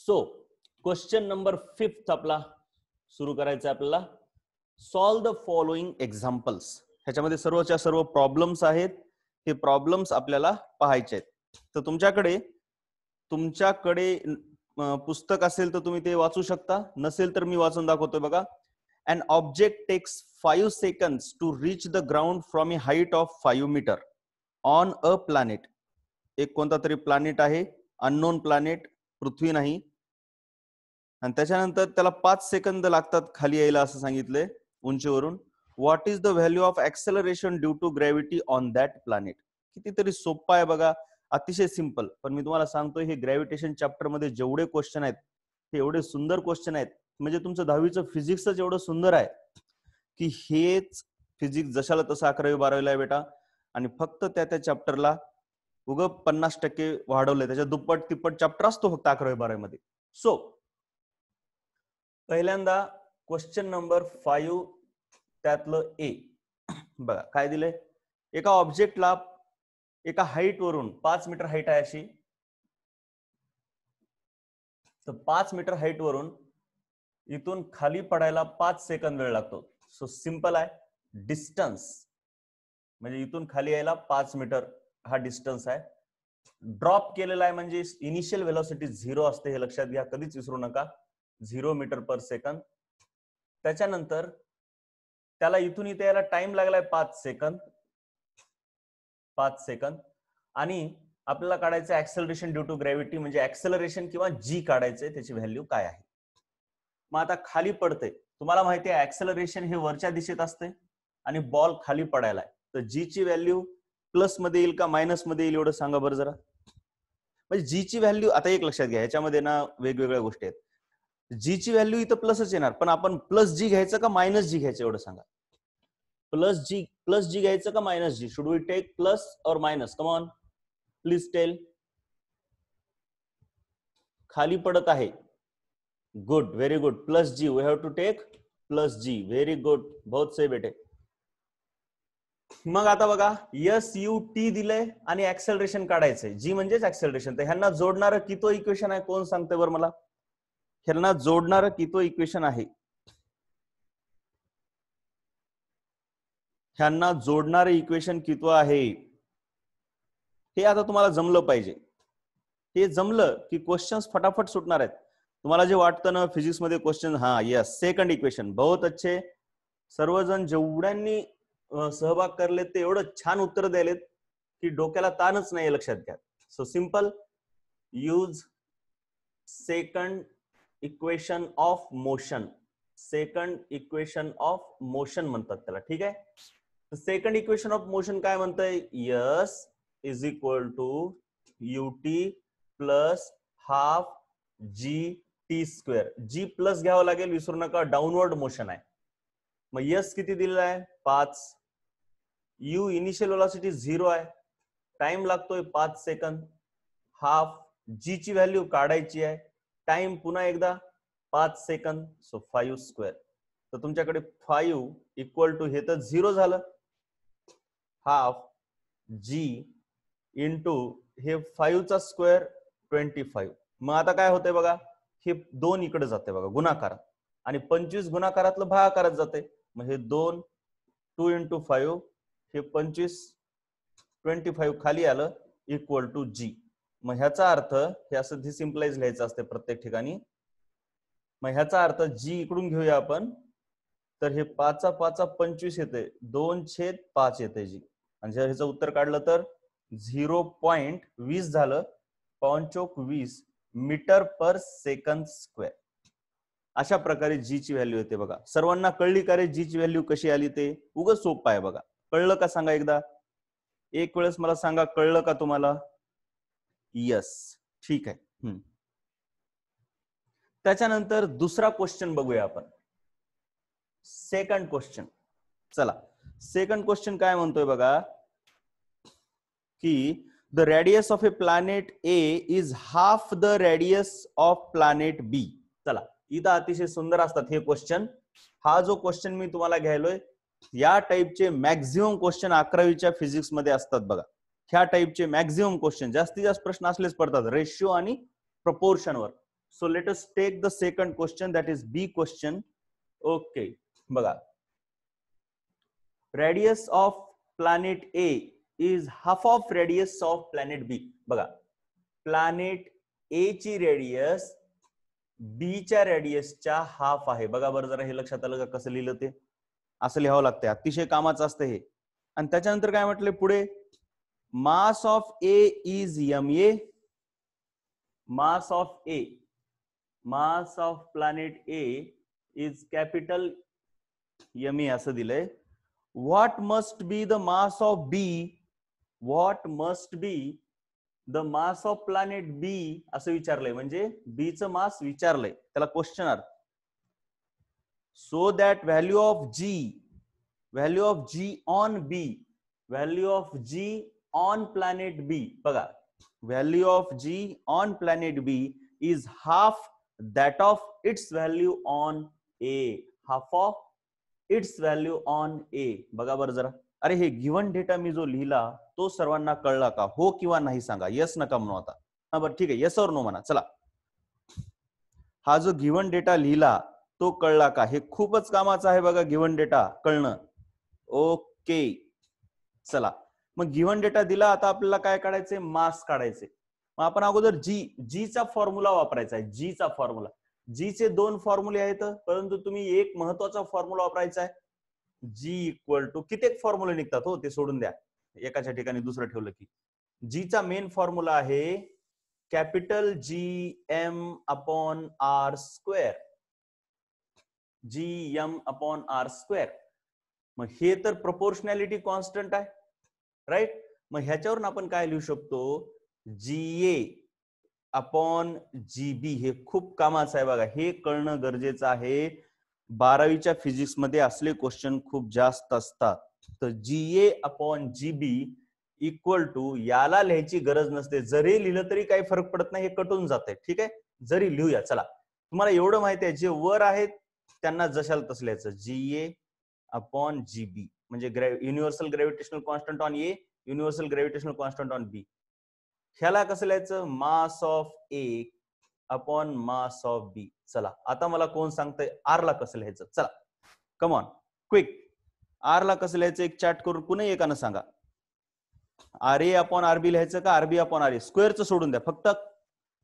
So question number fifth आपला सुरू करायचा आपल्याला सॉल्व द फॉलोइंग एक्झाम्पल्स ह्याच्यामध्ये सर्वच्या सर्व प्रॉब्लेम्स आहेत हे प्रॉब्लेम्स आपल्याला पाहायचे आहेत तर तुमच्याकडे तुमच्याकडे पुस्तक असेल तर तुम्ही ते वाचू शकता नसेल तर मी वाचून दाखवतोय बघा and object takes five seconds to reach the ground from a height of five metre on a planet एक कोणता तरी प्लॅनेट आहे अननोन प्लॅनेट पृथ्वी नाही आणि त्याच्यानंतर त्याला पाच सेकंद लागतात खाली यायला असं सांगितलंय उंचीवरून what is the value of acceleration due to gravity on that planet कितीतरी सोपा आहे बघा अतिशय सिंपल पण मी तुम्हाला सांगतो हे ग्रॅव्हिटेशन चॅप्टर मध्ये जेवढे क्वेश्चन आहेत हे एवढे सुंदर क्वेश्चन आहेत म्हणजे तुमचं दहावीचं फिजिक्सच एवढं सुंदर आहे की हेच फिजिक्स जशाला तसं अकरावी बारावीला आहे बेटा आणि फक्त त्या त्या चॅप्टरला उग पन्नास टक्के वाढवले त्याच्या दुप्पट तिप्पट चॅप्टर असतो फक्त अकरावी मध्ये सो पहिल्यांदा क्वेश्चन नंबर फाईव्ह त्यातलं ए बघा काय दिलंय एका ऑब्जेक्टला एका हाईट वरून पाच मीटर हाईट आहे अशी तर पाच मीटर हाईट वरून इथून खाली पडायला पाच सेकंद वेळ लागतो सो सिम्पल आहे डिस्टन्स म्हणजे इथून खाली यायला पाच मीटर हा डिस्टन्स आहे ड्रॉप केलेला आहे म्हणजे इनिशियल व्हेलॉसिटी झिरो असते हे लक्षात घ्या कधीच विसरू नका झिरो मीटर पर सेकंद त्याच्यानंतर त्याला इथून इथे यायला टाइम लागलाय पाच सेकंद पाच सेकंद आणि आपल्याला काढायचं ऍक्सेलरेशन ड्यू टू ग्रॅव्हिटी म्हणजे ऍक्सेलरेशन किंवा जी काढायचंय त्याची व्हॅल्यू काय आहे मग आता खाली पडते तुम्हाला माहिती आहे ऍक्सेलरेशन हे वरच्या दिशेत असते आणि बॉल खाली पडायला तर जी ची व्हॅल्यू प्लस मध्ये येईल का मायनस मध्ये येईल एवढं सांगा बरं जरा म्हणजे जी ची व्हॅल्यू आता एक लक्षात घ्या ह्याच्यामध्ये ना वेगवेगळ्या गोष्टी आहेत जी ची व्हॅल्यू इथं प्लसच येणार पण आपण प्लस जी घ्यायचं का मायनस जी घ्यायचं एवढं सांगा प्लस जी प्लस जी घ्यायचं का minus G should we take plus और minus come on please tell खाली पडत आहे good very good plus G we have to take plus G very good बहुत से बेटे मग आता बघा यस यू टी दिलंय आणि ऍक्सेलरेशन काढायचंय जी म्हणजेच ऍक्सेलरेशन तर ह्यांना जोडणारं कितो इक्वेशन आहे कोण सांगतोय बरं मला ह्यांना जोडणारं कितो इक्वेशन आहे ह्यांना जोडणारं इक्वेशन कितो आहे हे आता तुम्हाला जमलं पाहिजे हे जमलं की क्वेश्चन्स फटाफट सुटणार आहेत तुम्हाला जे वाटतं ना फिजिक्समध्ये क्वेश्चन हा यस सेकंड इक्वेशन बहुत अच्छे सर्वजण जेवढ्यांनी सहभाग करलेत ते एवढं छान उत्तर द्यायलेत की डोक्याला ताणच नाही लक्षात घ्या so simple use second equation of motion second equation of motion म्हणतात त्याला ठीक आहे सेकंड इक्वेशन ऑफ मोशन काय म्हणतंय S is equal to U T plus half G T square G plus घ्यावं लागेल विसरू नका डाऊनवर्ड मोशन आहे मग यस किती दिलेला आहे पाच यू इनिशियल वेलॉसिटी झिरो आहे टाइम लागतोय पाच सेकंद हाफ जी ची व्हॅल्यू काढायची आहे टाइम पुन्हा एकदा पाच सेकंद सो फाईव्ह स्क्वेअर तर तुमच्याकडे फाईव्ह इक्वल टू हे तर झिरो झालं हाफ जी इंटू हे चा स्क्वेअर ट्वेंटी फाईव्ह मग आता काय होतंय बघा हे दोन इकडे जाते बघा गुणाकार आणि पंचवीस गुणाकारातलं भागाकारात जाते मग हे म्हणजे दोन टू इंटू फाईव्ह हे पंचवीस ट्वेंटी फाईव्ह खाली आलं इक्वल टू जी मग ह्याचा अर्थ हे असं डिसिम्प्लाइज लिहायचं असते प्रत्येक ठिकाणी मग ह्याचा अर्थ जी इकडून घेऊया आपण तर हे पाचा पाचा पंचवीस येते दोन छेद पाच येते जी आणि जर ह्याचं उत्तर काढलं तर झिरो पॉइंट वीस झालं पाऊन वीस मीटर पर सेकंद स्क्वेअर अशा प्रकारे जी ची व्हॅल्यू येते बघा सर्वांना कळली का रे जी ची व्हॅल्यू कशी आली ते उगच सोपं आहे बघा कळलं का सांगा एकदा एक वेळेस मला सांगा कळलं का तुम्हाला यस ठीक आहे त्याच्यानंतर दुसरा क्वेश्चन बघूया आपण सेकंड क्वेश्चन चला सेकंड क्वेश्चन काय म्हणतोय बघा की the radius of a planet A is half the radius of planet B चला इथं अतिशय सुंदर असतात हे क्वेश्चन हा जो क्वेश्चन मी तुम्हाला घ्यायलोय या टाईपचे मॅक्झिमम क्वेश्चन अकरावीच्या फिजिक्स मध्ये असतात बघा ह्या टाईपचे मॅक्झिमम क्वेश्चन जास्तीत जास्त प्रश्न असलेच पडतात रेशिओ आणि प्रपोर्शनवर so let's take the second question that is B question okay बघा radius of planet A is half of radius of planet B बघा प्लॅनेट ए ची रेडियस बीच्या रेडियसच्या हाफ आहे बघा बरं जरा हे लक्षात आलं का कसं लिहिलं ते असं लिहावं लागतंय अतिशय कामाचं असतं हे आणि त्याच्यानंतर काय म्हटले पुढे mass of A is M A mass of A mass of planet A is capital M A असं दिलंय what must be the mass of B what must be the mass of planet B असं विचारलंय म्हणजे बीचं mass विचारलंय त्याला question are so that value of G value of G on B value of G on planet B बघा value of G on planet B is half that of its value on A half of its value on A बघा बरं जरा अरे हे given data मी जो लिहिला तो सर्वांना कळला का हो किंवा नाही सांगा यस नका म्हणू आता हा बरं ठीक आहे यस और नो म्हणा चला हा जो गिवन डेटा लिहिला तो कळला का हे खूपच कामाचं आहे बघा गिवन डेटा कळणं ओके चला मग गिवन डेटा दिला आता आपल्याला काय काढायचे मास काढायचे मग आपण अगोदर जी जीचा फॉर्म्युला वापरायचा आहे जीचा फॉर्म्युला जी चे दोन फॉर्म्युले आहेत परंतु तुम्ही एक महत्वाचा फॉर्म्युला वापरायचा आहे जी इक्वल टू कित्येक फॉर्म्युले निघतात हो ते सोडून द्या एकाच्या ठिकाणी दुसरं ठेवलं की जीचा मेन फॉर्म्युला आहे capital G M upon R square G M upon R square मग हे तर प्रपोर्शनॅलिटी कॉन्स्टंट आहे राईट मग ह्याच्यावरून आपण काय लिहू शकतो जी ए अपॉन जी बी हे खूप कामाचं आहे बघा हे कळणं गरजेचं आहे बारावीच्या फिजिक्समध्ये असले क्वेश्चन खूप जास्त असतात तर G A upon G B equal to याला लिहायची गरज नसते जरी लिहिलं तरी काही फरक पडत नाही हे कटून जाते ठीक आहे जरी लिहूया चला तुम्हाला एवढं माहिती आहे जे वर आहेत त्यांना जशाला तस लिहायचं जी ए अपॉन जी बी म्हणजे universal gravitational constant on A universal gravitational constant on B ह्याला कसं लिहायचं mass of A upon mass of B चला आता मला कोण सांगतंय आर ला कसं लिहायचं चला कमॉन क्विक आर ला कसं लिहायचं एक चॅट करून कुणी एकानं सांगा R A upon R B लिहायचं का R B upon R A स्क्वेअरचं सोडून द्या फक्त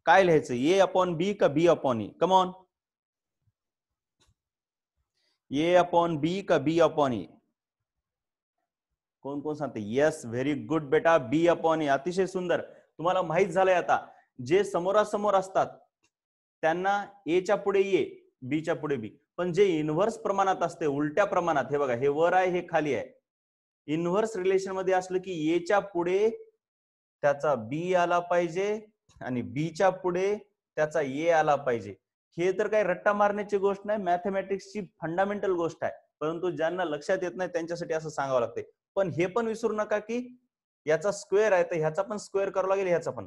काय लिहायचं ए अपॉन बी का B upon A come on A upon B का बी अपॉन ए कोण कोण सांगते येस व्हेरी गुड बेटा बी अपॉन ए अतिशय सुंदर तुम्हाला माहित झालंय आता जे समोरासमोर असतात त्यांना एच्या पुढे ए बीच्या पुढे बी पण जे इन्व्हर्स प्रमाणात असते उलट्या प्रमाणात हे बघा हे वर आहे हे खाली आहे इन्व्हर्स रिलेशन मध्ये असलं की एच्या पुढे त्याचा बी आला पाहिजे आणि बीच्या पुढे त्याचा ए आला पाहिजे हे तर काही रट्टा मारण्याची गोष्ट नाही मॅथमॅटिक्सची फंडामेंटल गोष्ट आहे परंतु ज्यांना लक्षात येत नाही त्यांच्यासाठी असं सांगावं लागते पण हे पण विसरू नका की याचा स्क्वेअर आहे तर ह्याचा पण स्क्वेअर करावा लागेल ह्याचा पण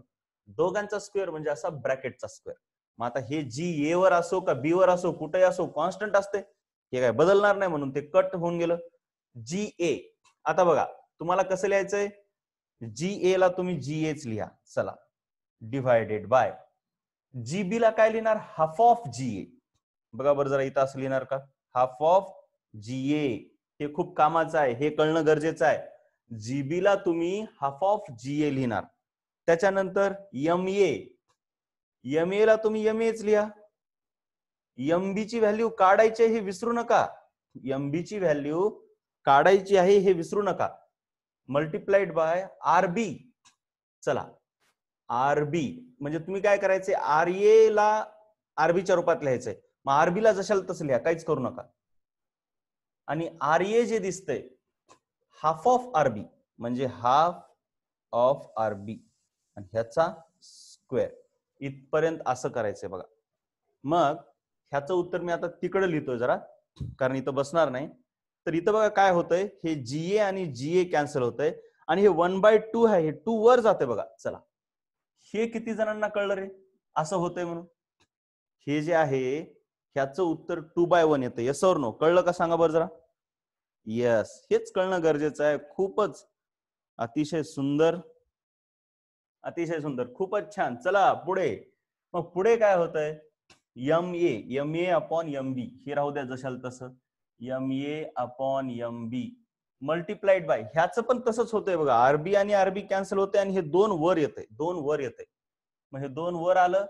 दोघांचा स्क्वेअर म्हणजे असा ब्रॅकेटचा स्क्वेअर मग आता हे जी ए वर असो का बी वर असो कुठे असो कॉन्स्टंट असते हे काय बदलणार नाही म्हणून ते कट होऊन गेलं जी ए आता बघा तुम्हाला कसं लिहायचंय जी ए ला तुम्ही जी एच लिहा चला डिव्हायडेड बाय जी बी ला काय लिहिणार हाफ ऑफ जी ए बघा बरं जरा इथं असं लिहिणार का हाफ ऑफ जी ए हे खूप कामाचं आहे हे कळणं गरजेचं आहे जी बी ला तुम्ही हाफ ऑफ जी ए लिहिणार त्याच्यानंतर एम ए एम ए ला तुम्ही एम एच लिहा एम ची व्हॅल्यू काढायची हे विसरू नका एम बी ची व्हॅल्यू काढायची आहे हे विसरू नका मल्टिप्लाइड बाय आरबी चला आरबी म्हणजे तुम्ही काय करायचे आर ए ला आरबीच्या रूपात लिहायचंय मग आरबी ला जशाला तसं लिहा काहीच करू नका आणि आर ए जे दिसतंय हाफ ऑफ आरबी म्हणजे हाफ ऑफ आरबी आणि ह्याचा स्क्वेअर इथपर्यंत असं करायचंय बघा मग ह्याचं उत्तर मी आता तिकडे लिहितोय जरा कारण इथं बसणार नाही तर इथं बघा काय होतंय हे ए आणि जीए कॅन्सल होतंय आणि हे वन बाय टू आहे हे टू वर जाते बघा चला हे किती जणांना कळलं रे असं होतंय म्हणून हे जे आहे ह्याचं उत्तर टू बाय वन येतं येस नो कळलं का सांगा बरं जरा येस हेच कळणं गरजेचं आहे खूपच अतिशय सुंदर अतिशय सुंदर खूपच छान चला पुढे मग पुढे काय होत आहे M A M A upon M B हे राहू द्या जशाल तसं M A upon M B multiplied by ह्याचं पण तसंच होतंय बघा आरबी आणि आरबी कॅन्सल होते आणि हे दोन वर येते दोन वर येते मग हे दोन वर आलं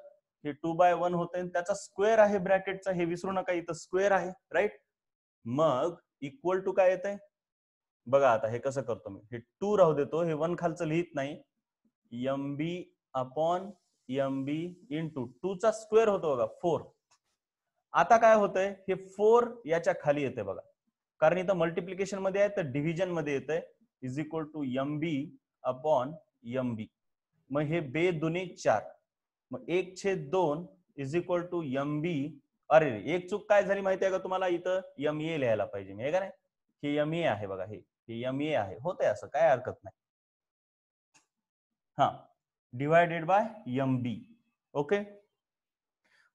हे टू बाय वन होते त्याचा स्क्वेअर आहे ब्रॅकेटचा हे विसरू नका इथं स्क्वेअर आहे राईट मग इक्वल टू काय येत बघा आता हे कसं करतो मी हे टू राहू देतो हे वन खालचं लिहित नाही M B upon M B into two चा स्क्वेअर होतो बघा फोर आता काय होतंय हे फोर याच्या खाली येते बघा कारण इथं मल्टिप्लिकेशन मध्ये आहे तर डिव्हिजन मध्ये येते is equal to M B upon M B मग हे बे दुने चार मग एक छेद दोन is equal to M B अरे एक चूक काय झाली माहिती आहे का तुम्हाला इथं एम ए लिहायला पाहिजे मी हे का नाही हे एम ए आहे बघा हे एम ए आहे होतंय असं काय हरकत नाही हा divided by M B okay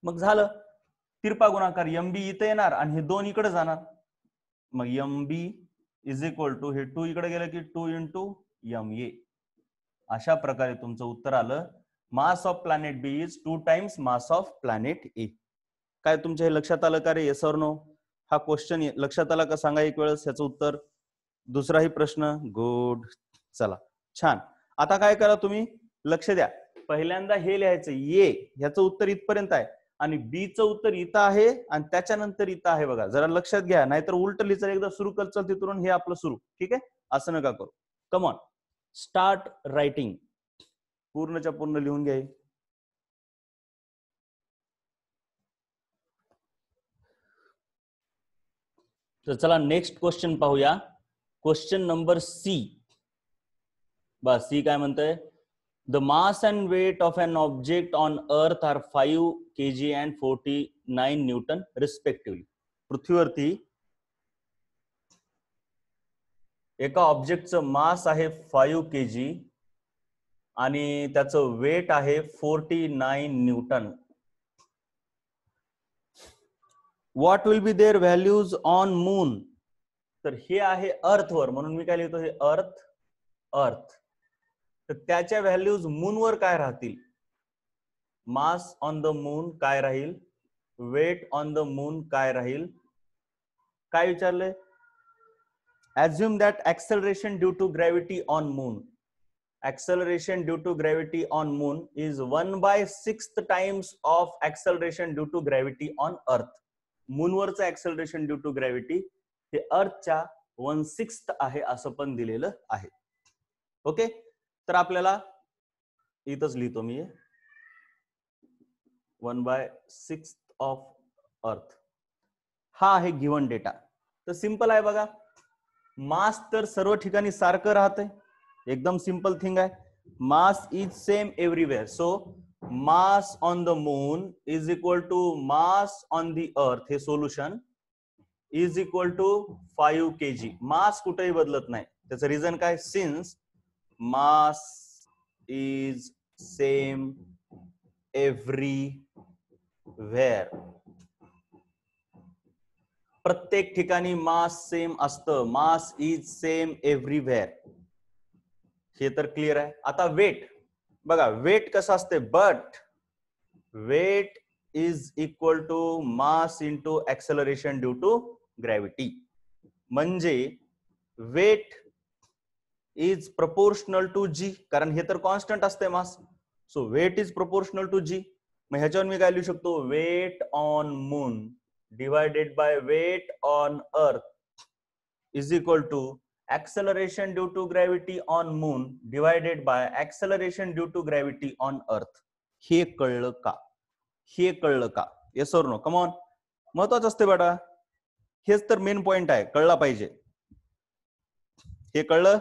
मग झालं तिरपा गुणाकार एम बी इथे येणार आणि हे दोन इकडे जाणार मग M B is equal to हे टू इकडे गेलं की two in two M A अशा प्रकारे तुमचं उत्तर आलं mass of planet B is two times mass of planet A काय तुमच्या हे लक्षात आलं का रे येस ऑर नो हा क्वेश्चन लक्षात आला का सांगा एक वेळेस याचं उत्तर दुसराही प्रश्न गुड चला छान आता काय करा तुम्ही लक्ष द्या पहिल्यांदा हे लिहायचं ये ह्याचं उत्तर इथपर्यंत आहे आणि बीचं उत्तर इथं आहे आणि त्याच्यानंतर इथं आहे बघा जरा लक्षात घ्या नाहीतर उलट लिहिचं एकदा सुरू कर चल तिथून हे आपलं सुरू ठीक आहे असं नका करू कमॉन स्टार्ट रायटिंग पूर्णच्या पूर्ण लिहून घ्या तर चला नेक्स्ट क्वेश्चन पाहूया क्वेश्चन नंबर सी बस सी काय म्हणतंय the mass and weight of an object on earth are five K G and forty nine newton respectively पृथ्वीवरती एका ऑब्जेक्टचं मास आहे फाईव्ह के जी आणि त्याचं वेट आहे forty nine newton what will be their values on moon तर हे आहे अर्थवर म्हणून मी काय लिहितो हे अर्थ अर्थ तर त्याच्या व्हॅल्यूज मून वर काय राहतील मास ऑन द मून काय राहील वेट ऑन द मून काय राहील काय विचारलंय assume that acceleration due to gravity on moon acceleration due to gravity on moon is 1 by times of of due due to gravity on moon मूनवरचं acceleration due to gravity हे अर्थच्या one sixth आहे असं पण दिलेलं आहे okay तर आपल्याला इथंच लिहितो मी one by six of earth हा आहे गिवन डेटा तर सिंपल आहे बघा मास तर सर्व ठिकाणी सारखं राहतंय एकदम सिंपल थिंग आहे mass is same everywhere so mass on the moon is equal to mass on the earth हे solution is equal to five K G mass कुठेही बदलत नाही त्याचं रिझन काय since mass is same everywhere. प्रत्येक ठिकाणी mass same असतं मास is same एव्हरीव्हेअर हे तर क्लिअर आहे आता वेट बघा वेट कसं असते but weight is equal to mass to acceleration due to gravity म्हणजे weight is proportional to G कारण हे तर कॉन्स्टंट असते mass so weight is proportional to G मग ह्याच्यावर मी काय लिहू शकतो weight on moon divided by weight on earth is equal to acceleration due to gravity on moon divided by acceleration due to gravity on earth हे कळलं का हे कळलं का येस ऑर नो कमॉन महत्वाचं असते बेटा हेच तर मेन पॉइंट आहे कळला पाहिजे हे कळलं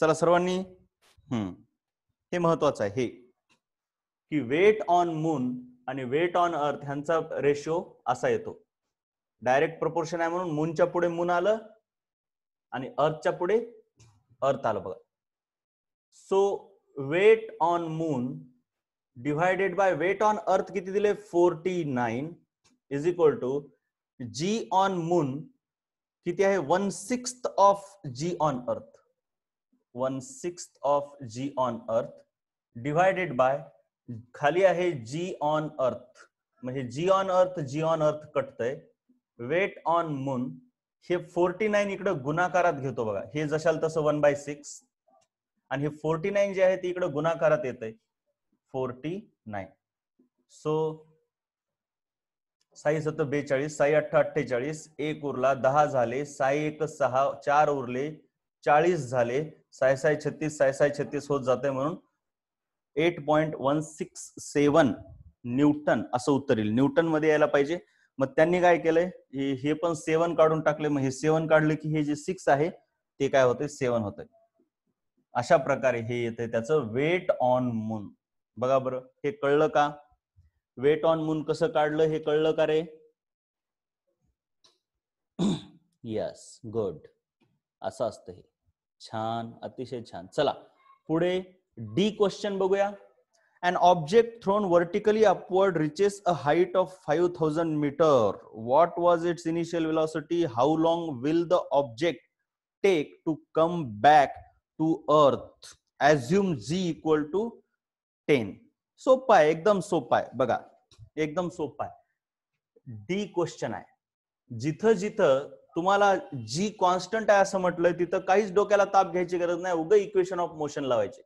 चला सर्वांनी हे महत्वाचं आहे हे की वेट ऑन मून आणि वेट ऑन अर्थ ह्यांचा रेशो असा येतो डायरेक्ट प्रपोर्शन आहे म्हणून मूनच्या पुढे मून आलं आणि अर्थच्या पुढे अर्थ आलं बघा so weight on moon divided by weight on earth किती दिले forty nine is equal to G on moon किती आहे one sixth of G on earth one six of G on earth divided by खाली आहे जी on अर्थ म्हणजे जी on अर्थ G on earth कटतय वेट ऑन मून हे फोर्टी नाईन इकडे गुणाकारात घेतो बघा हे जशाल तसं वन बाय सिक्स आणि हे फोर्टी नाईन जे आहे ते इकडे गुणाकारात येत आहे फोर्टी नाईन सो साई सत बेचाळीस साई अठ्ठा अठ्ठेचाळीस एक उरला दहा झाले साई एक सहा चार उरले चाळीस झाले साय साय छत्तीस साय साय छत्तीस होत जाते म्हणून eight point one six seven newton असं उत्तर येईल न्यूटन मध्ये यायला पाहिजे मग त्यांनी काय केलंय हे पण सेवन काढून टाकले मग हे सेवन काढले की हे जे सिक्स आहे ते काय होते सेवन होते अशा प्रकारे हे येते त्याचं वेट ऑन मून बघा बरं हे कळलं का वेट ऑन मून कसं काढलं हे कळलं का रे यस गुड असं असतं हे छान अतिशय छान चला पुढे डी क्वेश्चन बघूया and object thrown vertically upward reaches a height of five thousand metre what was its initial velocity how long will the object take to come back to earth assume G equal to ten सोपा आहे एकदम सोपा आहे बघा एकदम सोपा आहे D question आहे जिथं जिथं तुम्हाला जी कॉन्स्टंट आहे असं म्हटलंय तिथं काहीच डोक्याला ताप घ्यायची गरज नाही उग इक्वेशन ऑफ मोशन लावायचे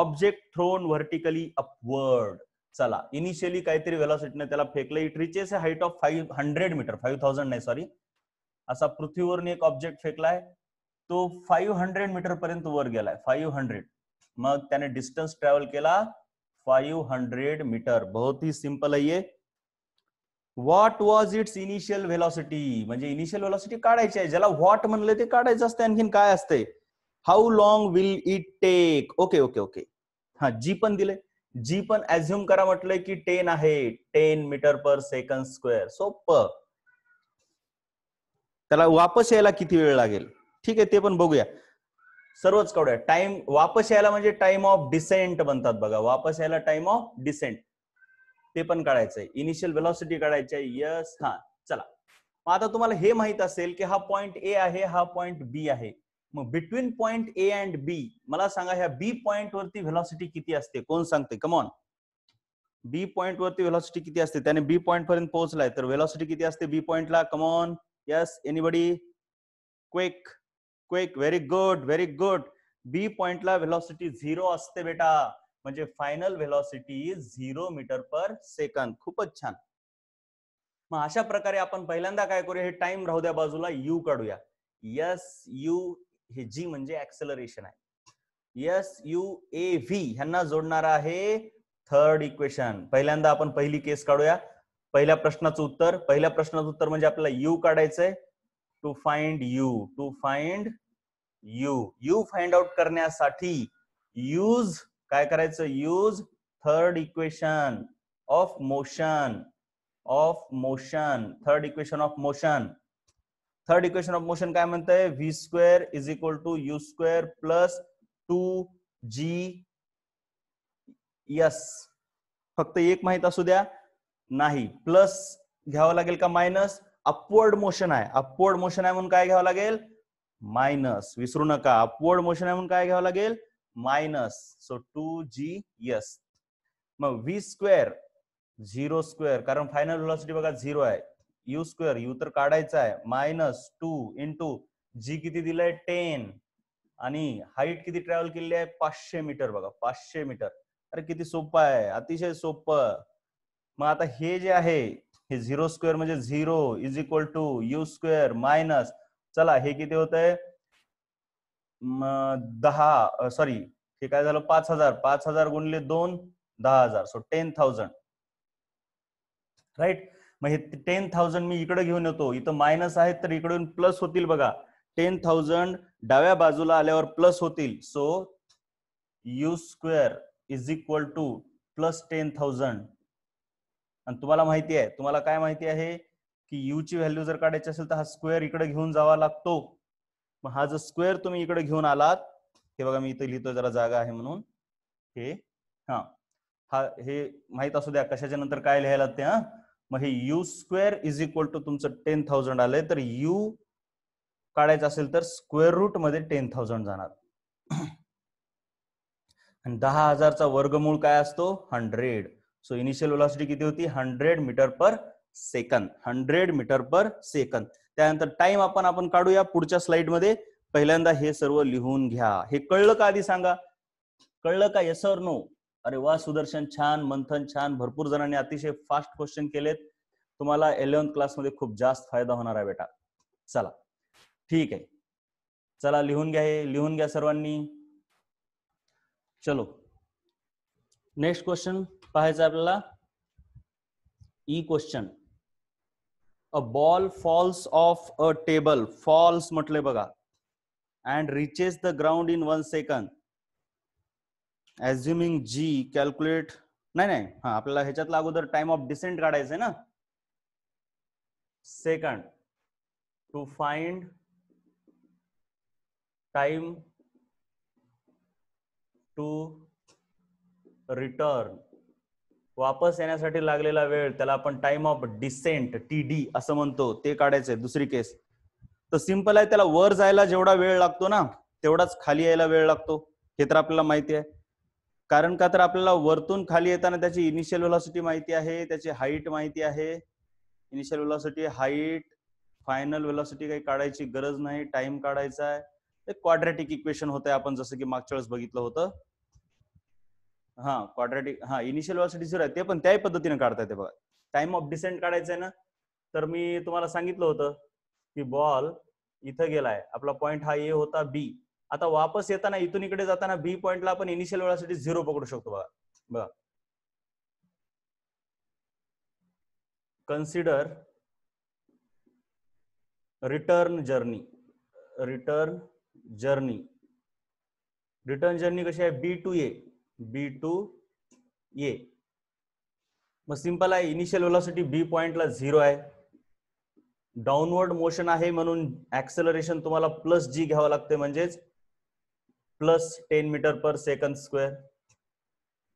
ऑब्जेक्ट थ्रोन व्हर्टिकली अपवर्ड चला इनिशियली काहीतरी वेलोसिटीने त्याला फेकलं it reaches height of five hundred metre five thousand नाही सॉरी असा पृथ्वीवरून एक ऑब्जेक्ट फेकलाय तो फाईव्ह हंड्रेड मीटर पर्यंत वर गेलाय फाईव्ह हंड्रेड मग त्याने डिस्टन्स ट्रॅव्हल केला फाईव्ह हंड्रेड मीटर बहुत ही सिंपल आहे what was its initial velocity म्हणजे इनिशियल व्हेलॉसिटी काढायची आहे ज्याला व्हॉट म्हणलं ते काढायचं असते आणखीन काय असते how long will it take okay okay okay हा जी पण दिले जी पण ऍझ्युम करा म्हटलंय की टेन आहे ten metre per second square सोप त्याला वापस यायला किती वेळ लागेल ठीक आहे ते पण बघूया सर्वच कवड्या टाइम वापस यायला म्हणजे टाइम ऑफ डिसेंट म्हणतात बघा वापस यायला टाइम ऑफ डिसेंट ते पण काढायचंय इनिशियल वेलॉसिटी काढायची आहे यस हा चला मग आता तुम्हाला हे माहित असेल की हा पॉइंट ए आहे हा पॉइंट बी आहे मग between point A and B मला सांगा ह्या बी पॉइंट वरती व्हेलॉसिटी किती असते कोण सांगते कमॉन बी पॉइंट वरती व्हेलॉसिटी किती असते त्याने बी पॉइंट पर्यंत पोहोचलाय तर व्हेलॉसिटी किती असते बी पॉइंटला come on yes anybody quick quick very good very good B पॉइंटला व्हेलॉसिटी झिरो असते बेटा म्हणजे final velocity is zero metre per second खूपच छान मग अशा प्रकारे आपण पहिल्यांदा काय करूया हे टाइम राहू द्या बाजूला यू काढूया यस यू हे जी म्हणजे ऍक्सेलरेशन आहे यस यू ए व्ही ह्यांना जोडणार आहे थर्ड इक्वेशन पहिल्यांदा आपण पहिली केस काढूया पहिल्या प्रश्नाचं उत्तर पहिल्या प्रश्नाचं उत्तर म्हणजे आपल्याला यू काढायचंय to find U to find U U find out करण्यासाठी यूज काय करायचं use third equation of motion of motion third equation of motion third equation of motion काय म्हणतंय V square is equal to U square plus two G yes फक्त एक माहित असू द्या नाही प्लस घ्यावं लागेल का मायनस अपवर्ड मोशन आहे अपवर्ड मोशन आहे म्हणून काय घ्यावं लागेल मायनस विसरू नका अपवर्ड मोशन आहे म्हणून काय घ्यावं लागेल मायनस सो टू जी मग व्ही स्क्वेअर झिरो स्क्वेअर कारण फायनल बघा झिरो आहे यू स्क्वेअर यू तर काढायचा आहे मायनस टू इंटू जी किती दिलंय टेन आणि हाईट किती ट्रॅव्हल केली आहे पाचशे मीटर बघा पाचशे मीटर अरे किती सोपं आहे अतिशय सोपं मग आता हे जे आहे हे झिरो स्क्वेअर म्हणजे zero is equal to U square minus चला हे किती होत आहे दहा सॉरी हे काय झालं पाच हजार पाच हजार गुणले दोन दहा हजार सो टेन थाउजंड राईट मग हे टेन थाउजंड मी इकडे घेऊन येतो इथं मायनस आहेत तर इकडून प्लस होतील बघा टेन थाउजंड डाव्या बाजूला आल्यावर प्लस होतील so U square is equal to plus ten thousand आणि तुम्हाला माहिती आहे तुम्हाला काय माहिती आहे की यू ची व्हॅल्यू जर काढायची असेल तर हा स्क्वेअर इकडे घेऊन जावा लागतो मग हा जो स्क्वेअर तुम्ही इकडे घेऊन आलात हे बघा मी इथे लिहितो जरा जागा आहे म्हणून हे हा हा हे माहित असू द्या कशाच्या नंतर काय लिहायला ते हा मग हे U square is equal to तुमचं टेन थाउजंड आलंय तर यू काढायचं असेल तर स्क्वेअर रूट मध्ये टेन थाउजंड जाणार आणि दहा हजारचा वर्गमूळ काय असतो हंड्रेड सो इनिशियल वेलॉसिटी किती होती hundred metre per second hundred metre per second त्यानंतर टाइम आपण आपण काढूया पुढच्या स्लाइडमध्ये पहिल्यांदा हे सर्व लिहून घ्या हे कळलं का आधी सांगा कळलं का येस नो अरे वा सुदर्शन छान मंथन छान भरपूर जणांनी अतिशय फास्ट क्वेश्चन केलेत तुम्हाला इलेव्हन्थ क्लासमध्ये खूप जास्त फायदा होणार आहे बेटा चला ठीक आहे चला लिहून घ्या हे लिहून घ्या सर्वांनी चलो नेक्स्ट क्वेश्चन पाहायचं आपल्याला E e question a ball falls off a table falls म्हटले बघा and reaches the ground in one second assuming G calculate नाही नाही हा आपल्याला ह्याच्यातला अगोदर टाइम ऑफ डिसेंट काढायचंय ना second to find time to return वापस येण्यासाठी लागलेला वेळ त्याला आपण time of descent T D असं म्हणतो ते काढायचंय दुसरी केस तर सिंपल आहे त्याला वर जायला जेवढा वेळ लागतो ना तेवढाच खाली यायला वेळ लागतो हे तर आपल्याला माहिती आहे कारण का तर आपल्याला वरतून खाली येताना त्याची इनिशियल व्हेलॉसिटी माहिती आहे त्याची हाईट माहिती आहे initial velocity height final velocity काही काढायची गरज नाही टाइम काढायचा आहे ते क्वाड्रेटिक इक्वेशन होतं आपण जसं की मागच्या वेळेस बघितलं होतं हा क्वाड्रेटिक हा इनिशियल व्हॅलॉसिटी झिरो आहे ते पण त्याही पद्धतीने काढता येते बघा टाइम ऑफ डिसेंट काढायचं आहे ना तर मी तुम्हाला सांगितलं होतं की बॉल इथं गेलाय आपला पॉईंट हा ए होता बी आता वापस येताना इथून इकडे जाताना बी पॉइंटला आपण इनिशियल वेळासाठी झिरो पकडू शकतो बघा बघा consider return journey return journey return journey कशी आहे बी टू ए बी टू ए मग सिंपल आहे इनिशियल वेलॉसिटी बी पॉइंटला झिरो आहे डाउनवर्ड मोशन आहे म्हणून ऍक्सेलरेशन तुम्हाला प्लस जी घ्यावं लागते म्हणजेच plus ten metre per second square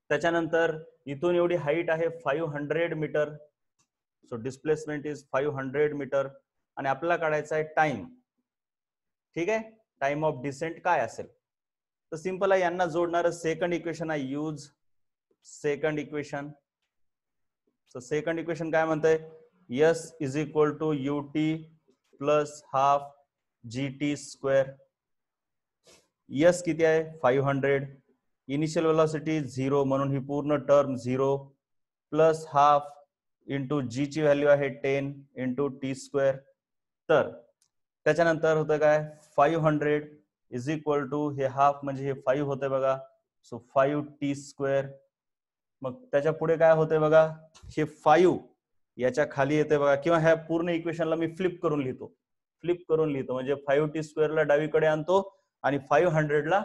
त्याच्यानंतर इथून एवढी हाईट आहे five hundred metre so displacement is five hundred metre आणि आपल्याला काढायचा आहे टाइम ठीक आहे टाइम ऑफ डिसेंट काय असेल तर सिंपल आहे यांना जोडणारं सेकंड इक्वेशन आहे use second equation second equation काय म्हणतंय S is equal to U T plus half G T square S किती आहे five hundred initial velocity zero म्हणून ही पूर्ण term zero plus half into G ची व्हॅल्यू आहे टेन इंटू टी स्क्वेअर तर त्याच्यानंतर होतं काय five hundred is equal to हे हाफ म्हणजे हे फाईव्ह होते बघा सो फाईव्ह टी स्क्वेअर मग त्याच्या पुढे काय होते बघा हे फाईव्ह याच्या खाली येते बघा किंवा ह्या पूर्ण इक्वेशनला मी फ्लिप करून लिहितो फ्लिप करून लिहितो म्हणजे फाईव्ह टी स्क्वेअरला डावीकडे आणतो आणि फाईव्ह हंड्रेडला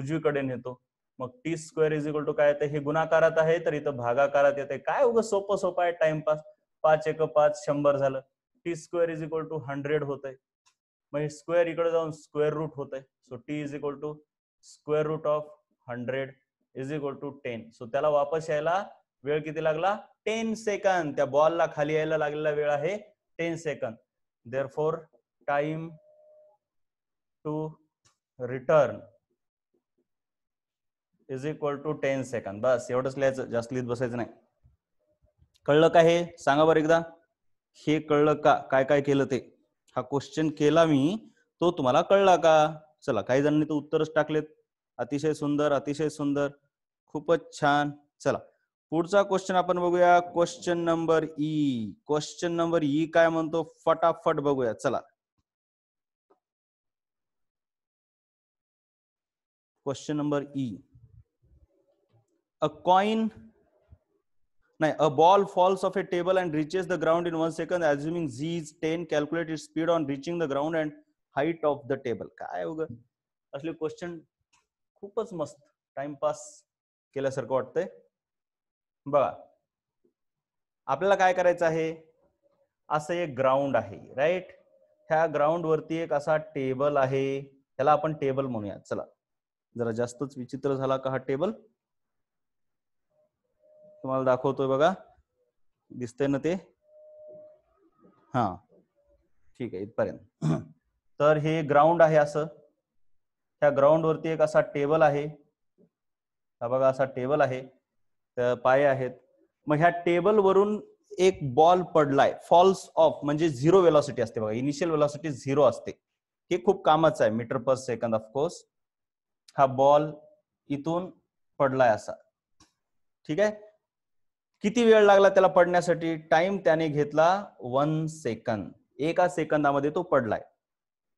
उजवीकडे नेतो मग T square is equal to काय येते हे गुणाकारात आहे तर इथं भागाकारात येते काय उगं सोपं सोपं आहे टाइमपास पाच एक पाच शंभर झालं T square is equal to hundred होतंय मग स्क्वेअर इकडे जाऊन स्क्वेअर रूट होत आहे so T is equal to square root of hundred is equal to ten so त्याला वापस यायला वेळ किती लागला टेन सेकंद त्या बॉलला खाली यायला लागलेला वेळ आहे ten second therefore time to return is equal to ten second बस एवढंच लिहायचं जास्त लिहित बसायचं नाही कळलं का हे सांगा बरं एकदा हे कळलं का काय काय केलं ते हा क्वेश्चन केला मी तो तुम्हाला कळला का चला काही जणांनी तो उत्तरच टाकलेत अतिशय सुंदर अतिशय सुंदर खूपच छान चला पुढचा क्वेश्चन आपण बघूया question number E question number E काय म्हणतो फटाफट बघूया चला question number E a coin नाही a ball falls off a table and reaches the ground in one second assuming G is ten calculate speed on reaching the ground and height of the table काय उग असले question खूपच मस्त timepass केल्यासारखं वाटतंय बघा आपल्याला काय करायचं आहे असं एक ग्राउंड आहे राईट ह्या ग्राउंड वरती एक असा टेबल आहे त्याला आपण टेबल म्हणूया चला जरा जास्तच विचित्र झाला का हा टेबल तुम्हाला दाखवतोय बघा दिसतंय ना ते हा ठीक आहे इथपर्यंत तर हे ग्राउंड आहे असं त्या ग्राउंडवरती एक असा टेबल आहे हा बघा असा टेबल आहे पाय आहेत मग ह्या टेबल वरून एक बॉल पडलाय फॉल्स ऑफ म्हणजे झिरो वेलॉसिटी असते बघा इनिशियल वेलॉसिटी झिरो असते हे खूप कामाचं आहे मीटर पर सेकंद ऑफकोर्स हा बॉल इथून पडलाय असा ठीक आहे किती वेळ लागला त्याला पडण्यासाठी टाइम त्याने घेतला वन सेकंद एका सेकंदामध्ये तो पडलाय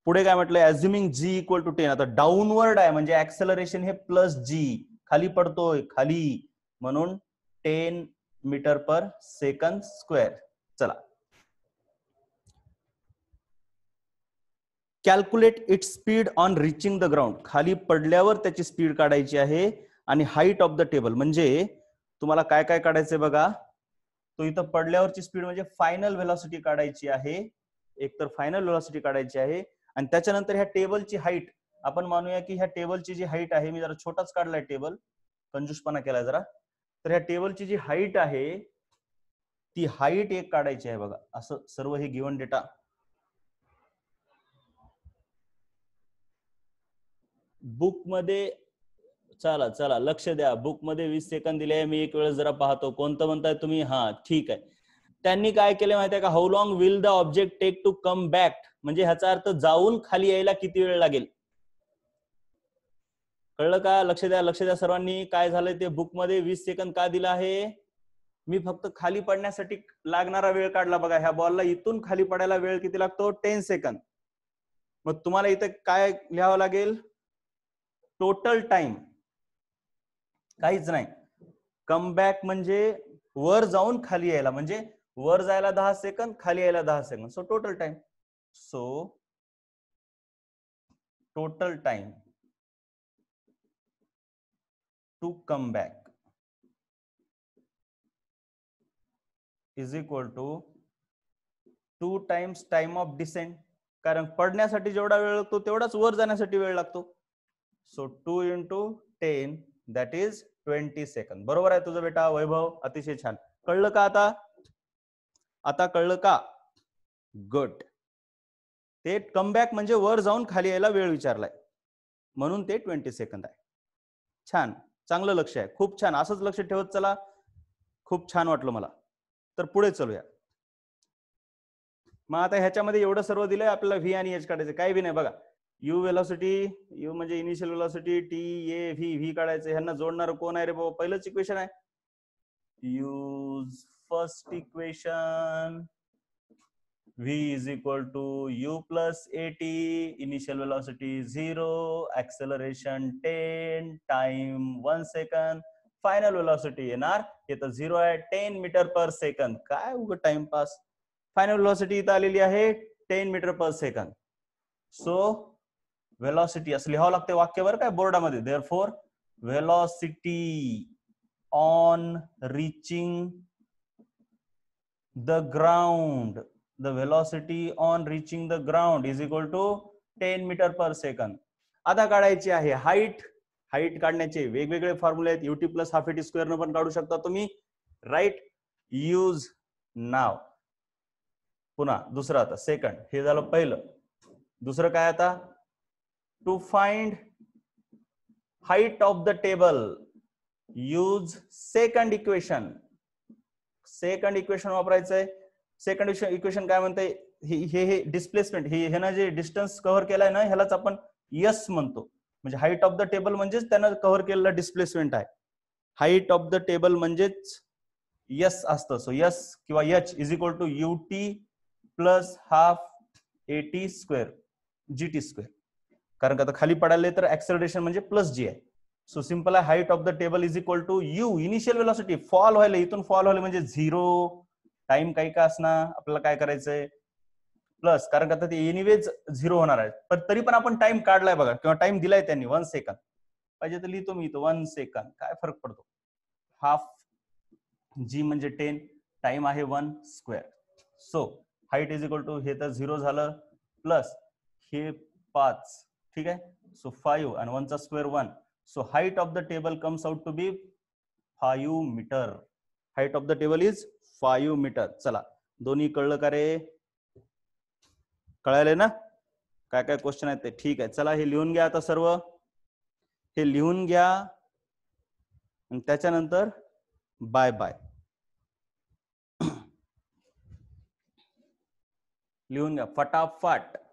पुढे काय म्हटलं assuming G equal to ten आता डाऊनवर्ड आहे म्हणजे ऍक्सेलरेशन हे प्लस जी खाली पडतोय खाली म्हणून ten metre per second square चला calculate it speed on reaching the ground खाली पडल्यावर त्याची स्पीड काढायची आहे आणि हाईट ऑफ द टेबल म्हणजे तुम्हाला काय काय काढायचंय बघा तो इथं पडल्यावरची स्पीड म्हणजे फायनल व्हेलॉसिटी काढायची आहे एकतर फायनल व्हेलॉसिटी काढायची आहे आणि त्याच्यानंतर ह्या टेबलची हाईट आपण मानूया की ह्या टेबलची जी हाईट आहे मी जरा छोटाच काढलाय टेबल कंजूसपणा केलाय जरा तर ह्या टेबलची जी हाईट आहे ती हाईट एक काढायची आहे बघा असं सर्व हे गिवन डेटा बुक मध्ये चला चला लक्ष द्या बुक मध्ये वीस सेकंद दिले मी एक वेळ जरा पाहतो कोणतं म्हणताय तुम्ही हा ठीक आहे त्यांनी काय केलं माहितीये का how long will the object take to come back म्हणजे ह्याचा अर्थ जाऊन खाली यायला किती वेळ लागेल कळलं का लक्ष द्या लक्ष द्या सर्वांनी काय झालंय ते बुक मध्ये वीस सेकंद का दिलं आहे मी फक्त खाली पडण्यासाठी लागणारा वेळ काढला बघा ह्या बॉलला इथून खाली पडायला वेळ किती लागतो टेन सेकंद मग तुम्हाला इथे काय लिहावं लागेल टोटल टाइम काहीच नाही कमबॅक म्हणजे वर जाऊन खाली यायला म्हणजे वर जायला दहा सेकंद खाली यायला दहा second so total time so total time to come back is equal to two times time of descent कारण पडण्यासाठी जेवढा वेळ लागतो तेवढाच वर जाण्यासाठी वेळ लागतो so two into ten that is twenty second बरोबर आहे तुझं बेटा वैभव अतिशय छान कळलं का आता आता कळलं का गट ते कमबॅक म्हणजे वर जाऊन खाली यायला वेळ विचारलाय म्हणून ते ट्वेंटी सेकंद आहे छान चांगलं लक्ष आहे खूप छान असंच लक्ष ठेवत चला खूप छान वाटलं मला तर पुढे चलूया मग आता ह्याच्यामध्ये एवढं सर्व दिलंय आपल्याला व्ही आणि एच काढायचं काही बी नाही बघा यू वेलॉसिटी यू म्हणजे initial velocity T A V V काढायचं ह्यांना जोडणार कोण आहे रे बाबा पहिलंच इक्वेशन आहे use first equation V is equal to U plus AT initial velocity zero acceleration ten time one second final velocity येणार हे तर झिरो आहे टेन मीटर पर सेकंद काय उग टाइमपास फायनल वेलॉसिटी इथं आलेली आहे ten metre per second so velocity असं लिहावं लागते वाक्य बरं काय बोर्डामध्ये therefore velocity on reaching the ground the velocity on reaching the ground is equal to ten metre per second आता काढायची आहे हाईट हाईट काढण्याचे वेगवेगळे फॉर्म्युले आहेत UT plus half AT square पण काढू शकता तुम्ही राईट यूज नाव पुन्हा दुसरं आता सेकंड हे झालं पहिलं दुसरं काय आता to find height of the table use second equation second equation वापरायचंय सेकंड इक्वेशन काय म्हणते हे हे डिस्प्लेसमेंट हे ना जे डिस्टन्स कव्हर केलाय ना ह्यालाच आपण यस म्हणतो म्हणजे हाईट ऑफ द टेबल म्हणजेच त्यानं कव्हर केलेलं डिस्प्लेसमेंट आहे हाईट ऑफ द टेबल म्हणजेच यस असतं सो यस किंवा H is equal to U T plus half AT square G T square कारण का खाली पडायला तर ऍक्सलरेशन म्हणजे प्लस जी आहे सो सिंपल आहे height of the table is equal to U initial velocity fall व्हायला इथून फॉल व्हायला म्हणजे झिरो टाइम काही का असणार आपल्याला काय करायचंय प्लस कारण का ते एनिवेज झिरो होणार आहे पण तरी पण आपण टाइम काढलाय बघा किंवा टाइम दिलाय त्यांनी वन सेकंद पाहिजे तर लिहितो मी तो वन सेकंद काय फरक पडतो हाफ जी म्हणजे टेन टाइम आहे one square so height is equal to हे तर झिरो झालं प्लस हे पाच ठीक आहे सो फाईव्ह आणि वनचा square one so height of the table comes out to be five metre height of the table is five metre चला दोन्ही कळलं का रे कळाले ना काय काय क्वेश्चन आहेत ते ठीक आहे चला हे लिहून घ्या आता सर्व हे लिहून घ्या आणि त्याच्यानंतर बाय बाय लिहून घ्या फटाफट